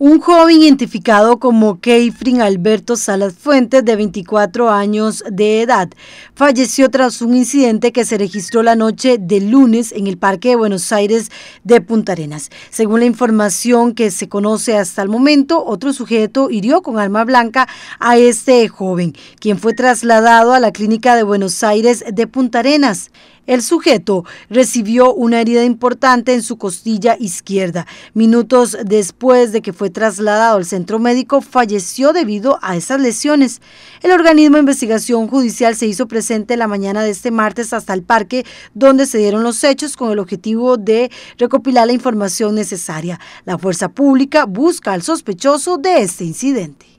Un joven identificado como Keifrin Alberto Salas Fuentes, de 24 años de edad, falleció tras un incidente que se registró la noche del lunes en el Parque de Buenos Aires de Punta Arenas. Según la información que se conoce hasta el momento, otro sujeto hirió con arma blanca a este joven, quien fue trasladado a la clínica de Buenos Aires de Punta Arenas. El sujeto recibió una herida importante en su costilla izquierda. Minutos después de que fue trasladado al centro médico, falleció debido a esas lesiones. El organismo de investigación judicial se hizo presente la mañana de este martes hasta el parque donde se dieron los hechos con el objetivo de recopilar la información necesaria. La fuerza pública busca al sospechoso de este incidente.